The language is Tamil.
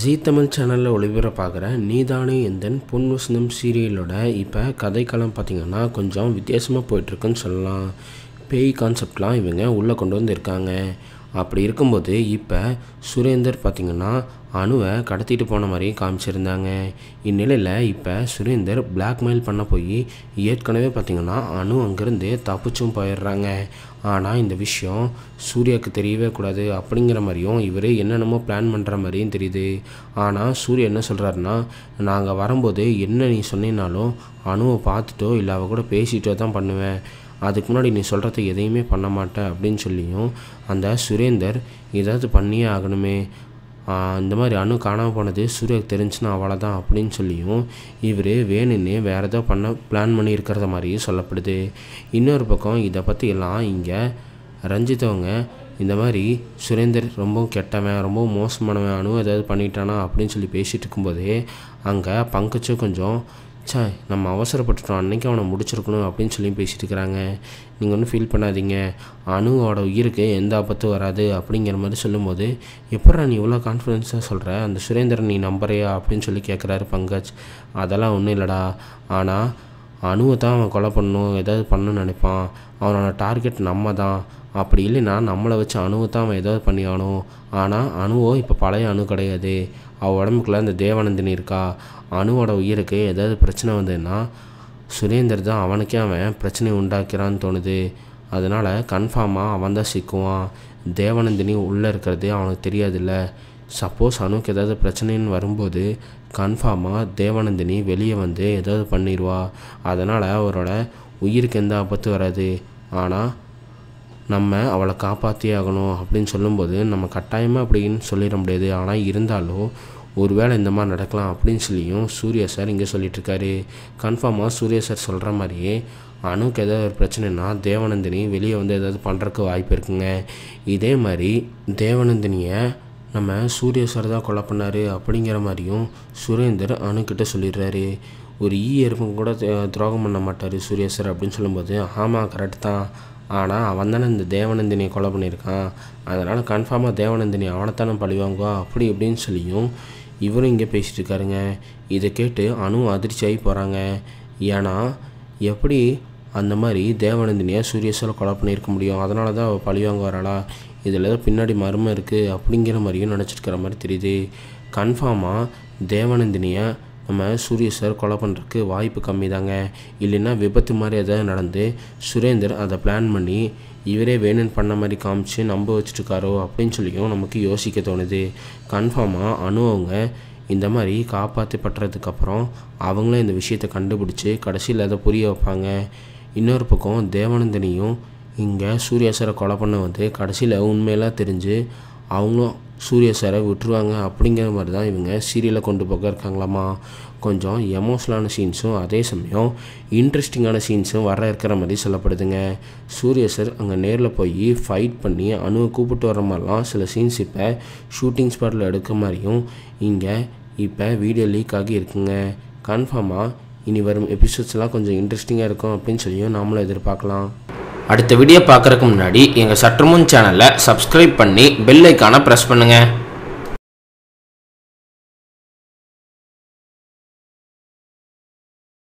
ஜீ தமிழ் சேனலில் ஒளிபரப்பாகிற நீதானே எந்தன் பொன் வசந்தம் சீரியலோட இப்போ கதைக்களம் பார்த்திங்கன்னா கொஞ்சம் வித்தியாசமாக போயிட்டுருக்குன்னு சொல்லலாம் பேய் கான்செப்ட்லாம் இவங்க உள்ளே கொண்டு வந்துருக்காங்க அப்படி இருக்கும்போது இப்போ சுரேந்தர் பார்த்திங்கன்னா அணுவை கடத்திட்டு போன மாதிரி காமிச்சிருந்தாங்க இந்நிலையில் இப்போ சுரேந்தர் பிளாக்மெயில் பண்ண போய் ஏற்கனவே பார்த்திங்கன்னா அணு அங்கேருந்து தப்பிச்சும் போயிடுறாங்க ஆனால் இந்த விஷயம் சூர்யாவுக்கு தெரியவே கூடாது அப்படிங்கிற மாதிரியும் இவர் என்னென்னமோ பிளான் பண்ணுற மாதிரியும் தெரியுது ஆனால் சூர்யா என்ன சொல்கிறாருன்னா நாங்கள் வரும்போது என்ன நீ சொன்னாலும் அணுவை பார்த்துட்டோ இல்லை அவ கூட பேசிட்டோ தான் பண்ணுவேன் அதுக்கு முன்னாடி நீ சொல்கிறத எதையுமே பண்ண மாட்டேன் அப்படின்னு சொல்லியும் அந்த சுரேந்தர் ஏதாவது பண்ணியே ஆகணுமே இந்த மாதிரி அணு காணாமல் போனது சூர்யாவுக்கு தெரிஞ்சுன்னா அவ்வளோதான் அப்படின்னு சொல்லியும் இவர் வேணும்னே வேறு ஏதோ பண்ண பிளான் பண்ணி இருக்கிறத மாதிரியும் சொல்லப்படுது இன்னொரு பக்கம் இதை பற்றியெல்லாம் இங்கே ரஞ்சித்தவங்க இந்த மாதிரி சுரேந்தர் ரொம்பவும் கெட்டவன் ரொம்பவும் மோசமானவன் அணு ஏதாவது பண்ணிட்டானா அப்படின்னு சொல்லி பேசிகிட்டு இருக்கும்போது அங்கே பங்கச்சும் கொஞ்சம் சே நம்ம அவசரப்பட்டுட்டோம் அன்றைக்கி அவனை முடிச்சிருக்கணும் அப்படின்னு சொல்லி பேசிட்டு இருக்கிறாங்க நீங்கள் ஒன்றும் ஃபீல் பண்ணாதீங்க அணுவோட உயிருக்கு எந்த ஆபத்தும் வராது அப்படிங்கிற மாதிரி சொல்லும்போது எப்படா நீ இவ்வளோ கான்ஃபிடென்ஸாக சொல்கிற அந்த சுரேந்திரன் நீ நம்புறியா அப்படின்னு சொல்லி கேட்குறாரு பங்கஜ் அதெல்லாம் ஒன்றும் இல்லைடா ஆனால் அணுவை தான் அவன் கொலை பண்ணணும் ஏதாவது பண்ணணும்னு நினைப்பான் அவனோட டார்கெட் நம்ம தான் அப்படி இல்லைன்னா நம்மளை வச்சு அணுவை தான் அவன் ஏதாவது பண்ணியானோ ஆனால் அணுவோ இப்போ பழைய அணு கிடையாது அவள் உடம்புக்குள்ளே அந்த தேவானந்தினி இருக்கா அணுவோட உயிருக்கு ஏதாவது பிரச்சனை வந்ததுன்னா சுரேந்தர் தான் அவனுக்கே அவன் பிரச்சனை உண்டாக்கிறான்னு தோணுது அதனால் கன்ஃபார்மாக அவன் தான் சிக்குவான் தேவானந்தினி உள்ளே இருக்கிறது அவனுக்கு தெரியாதுல்ல சப்போஸ் அணுக்கு ஏதாவது பிரச்சனைன்னு வரும்போது கன்ஃபார்மாக தேவானந்தினி வெளியே வந்து ஏதாவது பண்ணிடுவா அதனால் அவரோட உயிருக்கு எந்த ஆபத்து வராது ஆனால் நம்ம அவளை காப்பாற்றி ஆகணும் அப்படின்னு சொல்லும்போது நம்ம கட்டாயமாக அப்படின்னு சொல்லிட முடியாது ஆனால் இருந்தாலும் வேளை இந்த மாதிரி நடக்கலாம் அப்படின்னு சொல்லியும் சூர்யா சார் இங்கே சொல்லிகிட்ருக்காரு கன்ஃபார்மாக சூர்யா சார் சொல்கிற மாதிரியே அணுக்கு ஏதாவது ஒரு பிரச்சனைனா தேவநந்தினி வெளியே வந்து ஏதாவது பண்ணுறதுக்கு வாய்ப்பு இருக்குங்க இதே மாதிரி தேவநந்தினியை நம்ம சூரிய சார் தான் கொலை பண்ணார் அப்படிங்கிற மாதிரியும் சுரேந்தர் அணுக்கிட்ட சொல்லிடுறாரு ஒரு ஈ எறும்பும் கூட துரோகம் பண்ண மாட்டார் சூரிய சார் அப்படின்னு சொல்லும்போது ஆமாம் கரெக்ட் தான் ஆனால் அவன் தானே இந்த தேவநந்தினியை கொலை பண்ணியிருக்கான் அதனால் கன்ஃபார்மாக தேவநந்தினி அவனைத்தானே பழிவாங்கோ அப்படி இப்படின்னு சொல்லியும் இவரும் இங்கே பேசிகிட்டு இருக்காருங்க இதை கேட்டு அணு அதிர்ச்சியாகி போகிறாங்க ஏன்னா எப்படி அந்த மாதிரி தேவநந்தினியை சார் கொலை பண்ணியிருக்க முடியும் அதனால தான் அவள் பழிவாங்க வராளா இதில் ஏதோ பின்னாடி மர்மம் இருக்குது அப்படிங்கிற மாதிரியும் நினச்சிருக்கிற மாதிரி தெரியுது கன்ஃபார்மாக தேவநந்தினியை நம்ம சூரிய சார் கொலை பண்ணுறதுக்கு வாய்ப்பு கம்மி தாங்க இல்லைன்னா விபத்து மாதிரி எதாவது நடந்து சுரேந்தர் அதை பிளான் பண்ணி இவரே வேணும்னு பண்ண மாதிரி காமிச்சு நம்ப வச்சுட்டுருக்காரோ அப்படின்னு சொல்லியும் நமக்கு யோசிக்க தோணுது கன்ஃபார்மாக அணு அவங்க இந்த மாதிரி காப்பாற்றி பட்டுறதுக்கப்புறம் அவங்களும் இந்த விஷயத்தை கண்டுபிடிச்சி கடைசியில் அதை புரிய வைப்பாங்க இன்னொரு பக்கம் தேவானந்தனியும் இங்கே சூர்யா சாரை கொலை பண்ண வந்து கடைசியில் உண்மையெல்லாம் தெரிஞ்சு அவங்களும் சூரிய சாரை விட்டுருவாங்க அப்படிங்கிற மாதிரி தான் இவங்க சீரியலில் கொண்டு போக இருக்காங்களாமா கொஞ்சம் எமோஷனலான சீன்ஸும் அதே சமயம் இன்ட்ரெஸ்டிங்கான சீன்ஸும் வர இருக்கிற மாதிரி சொல்லப்படுதுங்க சூரிய சார் அங்கே நேரில் போய் ஃபைட் பண்ணி அணுவை கூப்பிட்டு வர மாதிரிலாம் சில சீன்ஸ் இப்போ ஷூட்டிங் ஸ்பாட்டில் எடுக்க மாதிரியும் இங்கே இப்போ வீடியோ லீக் ஆகி இருக்குங்க கன்ஃபார்மாக இனி வரும் எபிசோட்ஸ்லாம் கொஞ்சம் இன்ட்ரெஸ்டிங்காக இருக்கும் அப்படின்னு சொல்லியும் நாமளும் எதிர்பார்க்கலாம் அடுத்த வீடியோ பார்க்குறக்கு முன்னாடி எங்கள் சற்றுமுன் சேனலை சப்ஸ்கிரைப் பண்ணி பெல்லைக்கான ப்ரெஸ் பண்ணுங்கள்